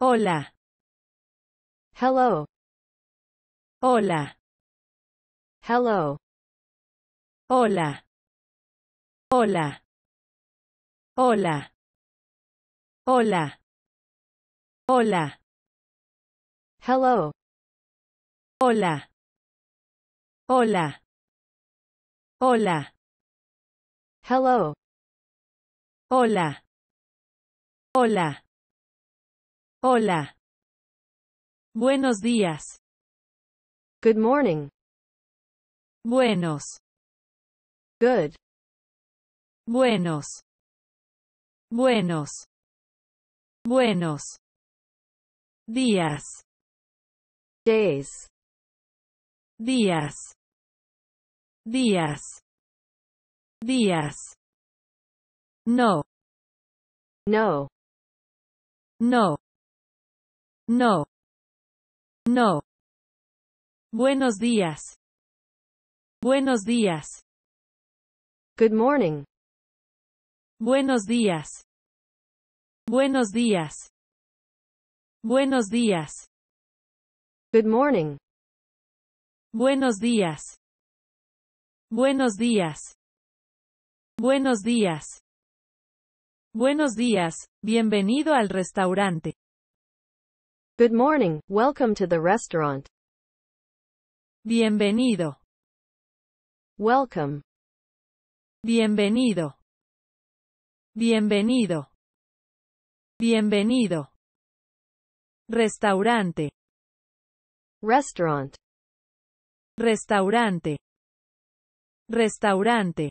Hola. Hello. Hola. Hello. Hola. Hola. Hola. Hola. Hola. Hello. Hola. Hola. Hola. Hello. Hola. Hola. Hola. Buenos días. Good morning. Buenos. Good. Buenos. Buenos. Buenos. Días. Days. Días. Días. Días. No. No. No. No. No. Buenos días. Buenos días. Good morning. Buenos días. Buenos días. Buenos días. Good morning. Buenos días. Buenos días. Buenos días. Buenos días, bienvenido al restaurante. Good morning, welcome to the restaurant. Bienvenido. Welcome. Bienvenido. Bienvenido. Bienvenido. Restaurante. Restaurant. Restaurante. Restaurante.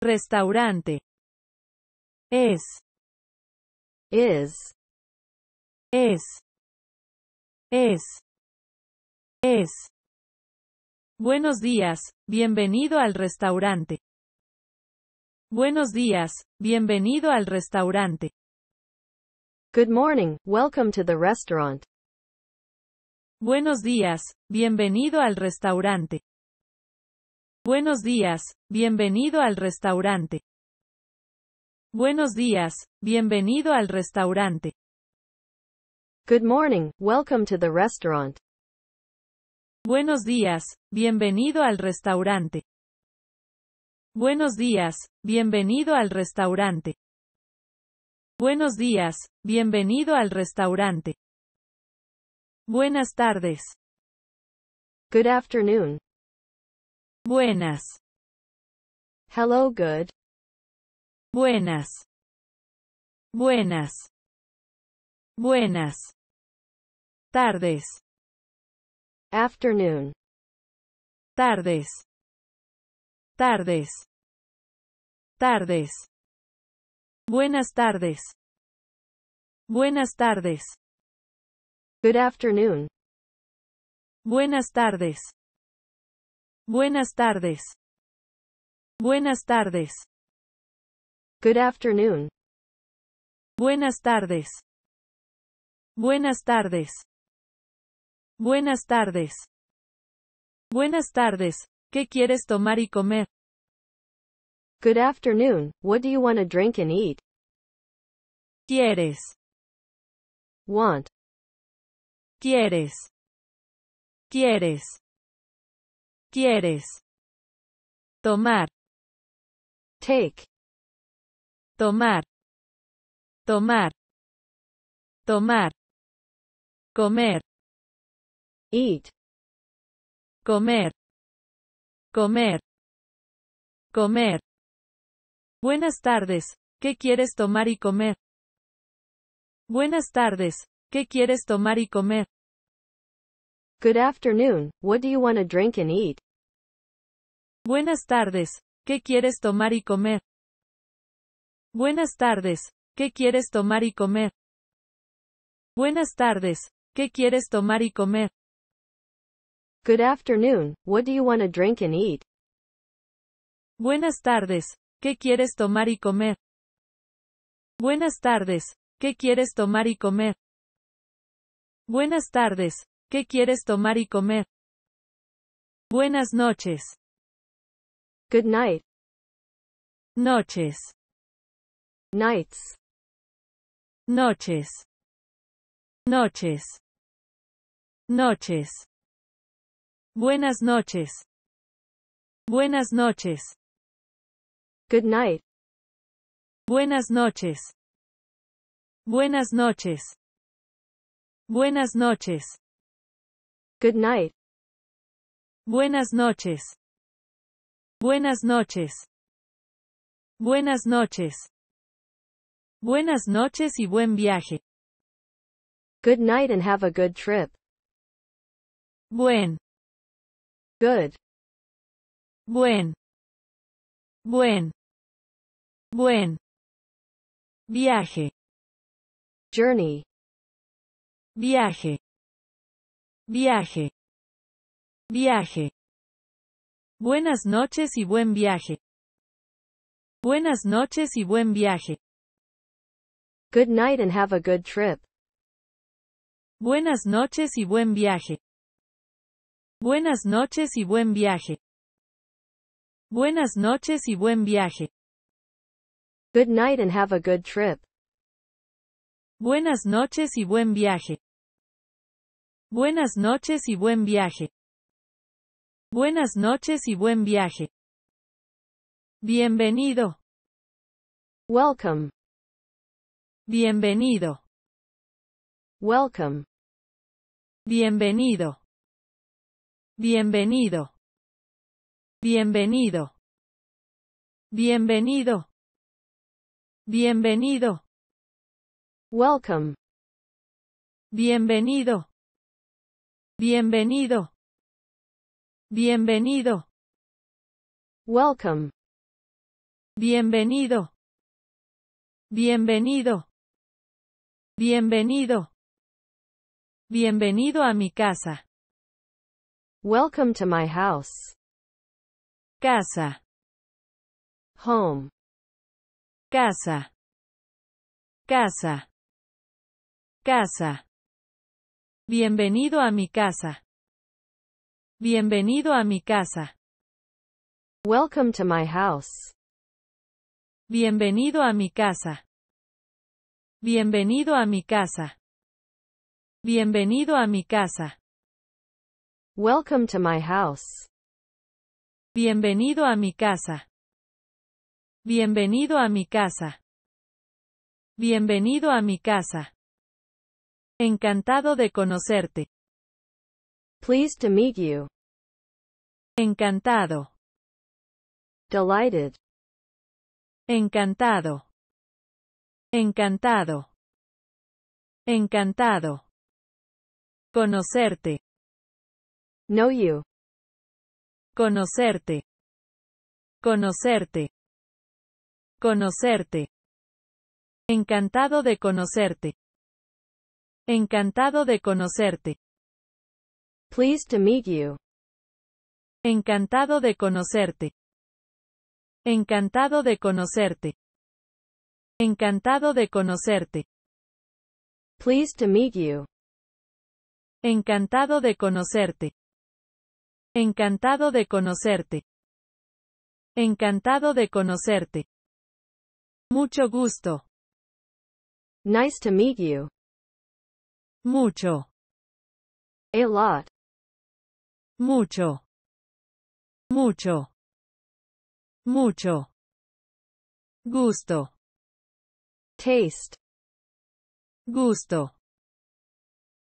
Restaurante. Es. Is. Es. Es. Es. Buenos días, bienvenido al restaurante. Buenos días, bienvenido al restaurante. Good morning, welcome to the restaurant. Buenos días, bienvenido al restaurante. Buenos días, bienvenido al restaurante. Buenos días, bienvenido al restaurante. Good morning, welcome to the restaurant. Buenos días, bienvenido al restaurante. Buenos días, bienvenido al restaurante. Buenos días, bienvenido al restaurante. Buenas tardes. Good afternoon. Buenas. Hello, good. Buenas. Buenas. Buenas. Tardes. Afternoon. Tardes. Tardes. Tardes. Buenas tardes. Buenas tardes. Good afternoon. Buenas tardes. Buenas tardes. Buenas tardes. Good afternoon. Buenas tardes. Buenas tardes. Buenas tardes. Buenas tardes. ¿Qué quieres tomar y comer? Good afternoon. What do you want to drink and eat? Quieres. Want. Quieres. Quieres. Quieres. Tomar. Take. Tomar. Tomar. Tomar. Comer eat comer comer comer buenas tardes qué quieres tomar y comer buenas tardes qué quieres tomar y comer good afternoon what do you want to drink and eat buenas tardes qué quieres tomar y comer buenas tardes qué quieres tomar y comer buenas tardes qué quieres tomar y comer Good afternoon, what do you want to drink and eat? Buenas tardes, ¿qué quieres tomar y comer? Buenas tardes, ¿qué quieres tomar y comer? Buenas tardes, ¿qué quieres tomar y comer? Buenas noches. Good night. Noches. Nights. Noches. Noches. Noches. Buenas noches. Buenas noches. Good night. Buenas noches. Buenas noches. Buenas noches. Good night. Buenas noches. Buenas noches. Buenas noches. Buenas noches y buen viaje. Good night and have a good trip. Buen. Good. Buen. Buen. Buen. Viaje. Journey. Viaje. Viaje. Viaje. Buenas noches y buen viaje. Buenas noches y buen viaje. Good night and have a good trip. Buenas noches y buen viaje. Buenas noches y buen viaje. Buenas noches y buen viaje. Good night and have a good trip. Buenas noches y buen viaje. Buenas noches y buen viaje. Buenas noches y buen viaje. Bienvenido. Welcome. Bienvenido. Welcome. Bienvenido. Bienvenido. Bienvenido. Bienvenido. Bienvenido. Welcome. Bienvenido. Bienvenido. Bienvenido. Welcome. Bienvenido. Bienvenido. Bienvenido. Bienvenido a mi casa. Welcome to my house. Casa. Home. Casa. Casa. Casa. Bienvenido a mi casa. Bienvenido a mi casa. Welcome to my house. Bienvenido a mi casa. Bienvenido a mi casa. Bienvenido a mi casa. Welcome to my house. Bienvenido a mi casa. Bienvenido a mi casa. Bienvenido a mi casa. Encantado de conocerte. Pleased to meet you. Encantado. Delighted. Encantado. Encantado. Encantado. Conocerte. Know you. Conocerte. Conocerte. Conocerte. Encantado de conocerte. Encantado de conocerte. Pleased to meet you. Encantado de conocerte. Encantado de conocerte. Encantado de conocerte. Pleased to meet you. Encantado de conocerte. Encantado de conocerte. Encantado de conocerte. Mucho gusto. Nice to meet you. Mucho. A lot. Mucho. Mucho. Mucho. Gusto. Taste. Gusto.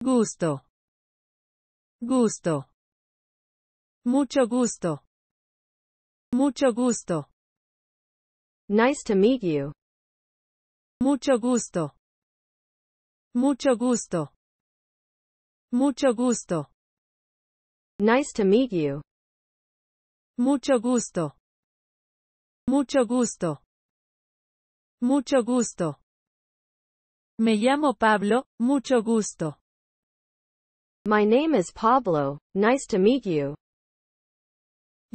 Gusto. Gusto. Mucho gusto. Mucho gusto. Nice to meet you. Mucho gusto. Mucho gusto. Mucho gusto. Nice to meet you. Mucho gusto. Mucho gusto. Mucho gusto. Me llamo Pablo, mucho gusto. My name is Pablo, nice to meet you.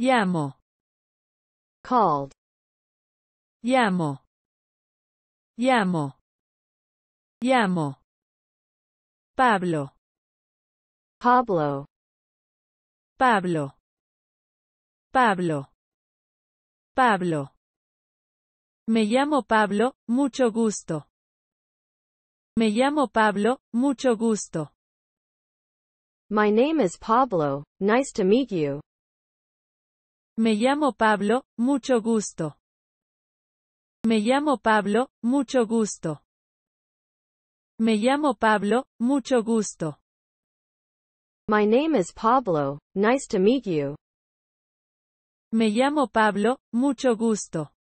Llamo. Called. Llamo. Llamo. Llamo. Pablo. Pablo. Pablo. Pablo. Pablo. Me llamo Pablo, mucho gusto. Me llamo Pablo, mucho gusto. My name is Pablo, nice to meet you. Me llamo Pablo, mucho gusto. Me llamo Pablo, mucho gusto. Me llamo Pablo, mucho gusto. My name is Pablo, nice to meet you. Me llamo Pablo, mucho gusto.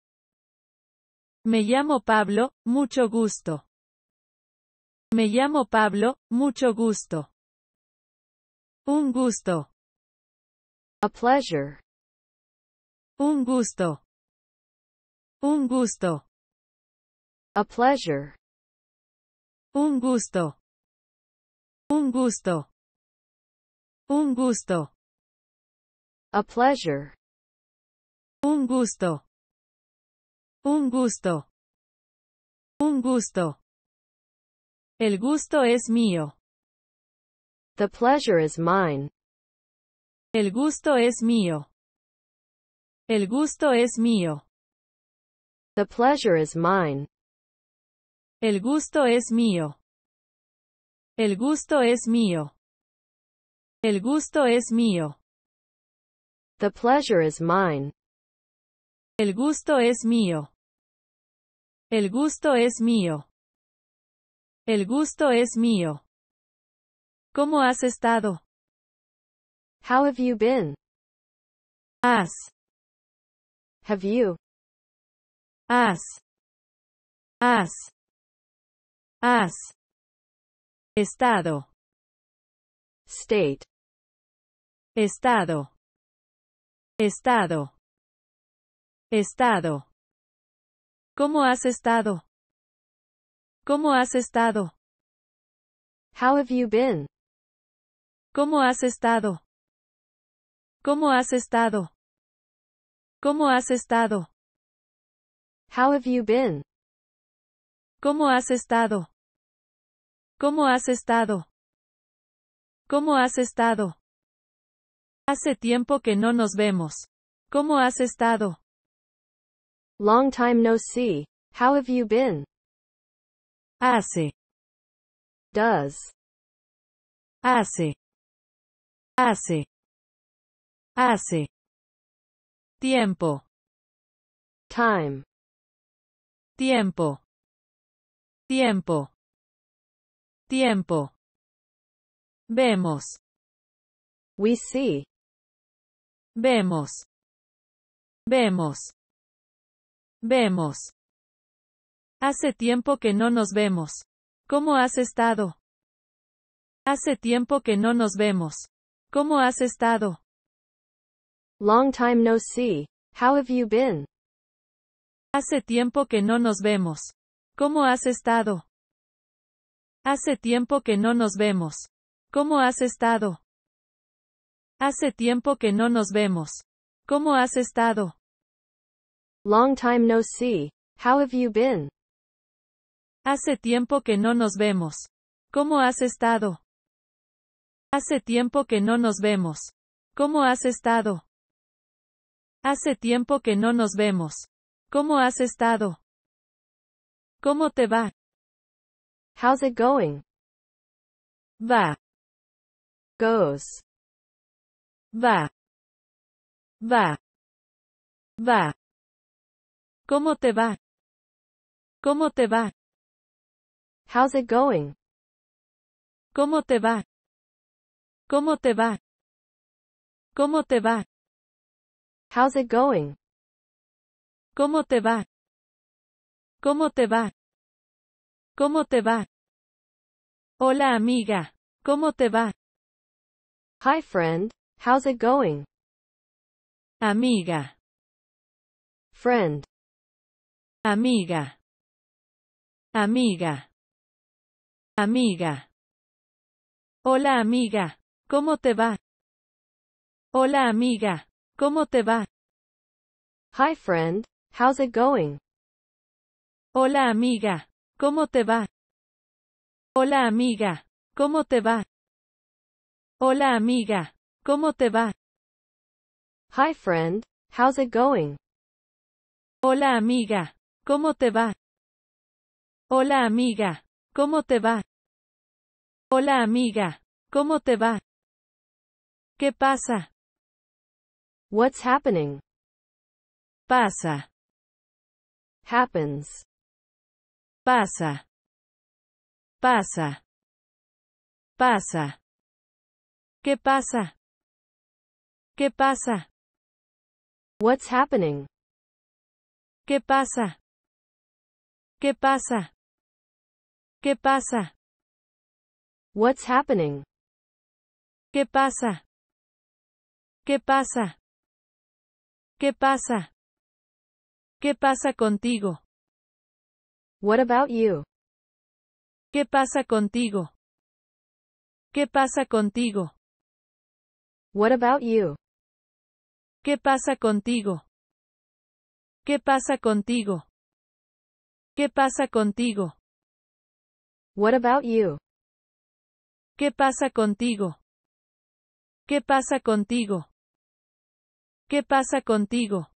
Me llamo Pablo, mucho gusto. Me llamo Pablo, mucho gusto. Un gusto. A pleasure. Un gusto. Un gusto. A pleasure. Un gusto. Un gusto. Un gusto. A pleasure. Un gusto. Un gusto. Un gusto. El gusto es mío. The pleasure is mine. El gusto es mío. El gusto es mío. The pleasure is mine. El gusto es mío. El gusto es mío. El gusto es mío. The pleasure is mine. El gusto es mío. El gusto es mío. El gusto es mío. ¿Cómo has estado? How have you been? Has. Have you? Us. Has. Has. Estado. State. Estado. Estado. Estado. ¿Cómo has estado? ¿Cómo has estado? How have you been? ¿Cómo has estado? ¿Cómo has estado? ¿Cómo has estado? How have you been? ¿Cómo has estado? ¿Cómo has estado? ¿Cómo has estado? Hace tiempo que no nos vemos. ¿Cómo has estado? Long time no see. How have you been? Hace. Does. Hace. Hace. Hace tiempo time tiempo tiempo tiempo vemos we see vemos vemos vemos hace tiempo que no nos vemos ¿Cómo has estado? Hace tiempo que no nos vemos. ¿Cómo has estado? Long time no see. How have you been? Hace tiempo que no nos vemos. ¿Cómo has estado? Hace tiempo que no nos vemos. ¿Cómo has estado? Hace tiempo que no nos vemos. ¿Cómo has estado? Long time no see. How have you been? Hace tiempo que no nos vemos. ¿Cómo has estado? Hace tiempo que no nos vemos. ¿Cómo has estado? Hace tiempo que no nos vemos. ¿Cómo has estado? ¿Cómo te va? How's it going? Va. Goes. Va. Va. Va. ¿Cómo te va? ¿Cómo te va? How's it going? ¿Cómo te va? ¿Cómo te va? ¿Cómo te va? How's it going? ¿Cómo te va? ¿Cómo te va? ¿Cómo te va? Hola amiga, ¿cómo te va? Hi friend, how's it going? Amiga. Friend. Amiga. Amiga. Amiga. Hola amiga, ¿cómo te va? Hola amiga, ¿Cómo te va? Hi friend, how's it going? Hola amiga, ¿cómo te va? Hola amiga, ¿cómo te va? Hola amiga, ¿cómo te va? Hi friend, how's it going? Hola amiga, ¿cómo te va? Hola amiga, ¿cómo te va? Hola amiga, ¿cómo te va? ¿Qué pasa? What's happening? Pasa. Happens. Pasa. Pasa. Pasa. ¿Qué pasa? ¿Qué pasa? What's happening? ¿Qué pasa? ¿Qué pasa? ¿Qué pasa? What's happening? ¿Qué pasa? ¿Qué pasa? ¿Qué pasa? ¿Qué pasa contigo? What about you? ¿Qué pasa contigo? ¿Qué pasa contigo? What about you? ¿Qué pasa contigo? ¿Qué pasa contigo? ¿Qué pasa contigo? What about you? ¿Qué pasa contigo? ¿Qué pasa contigo? ¿Qué pasa contigo?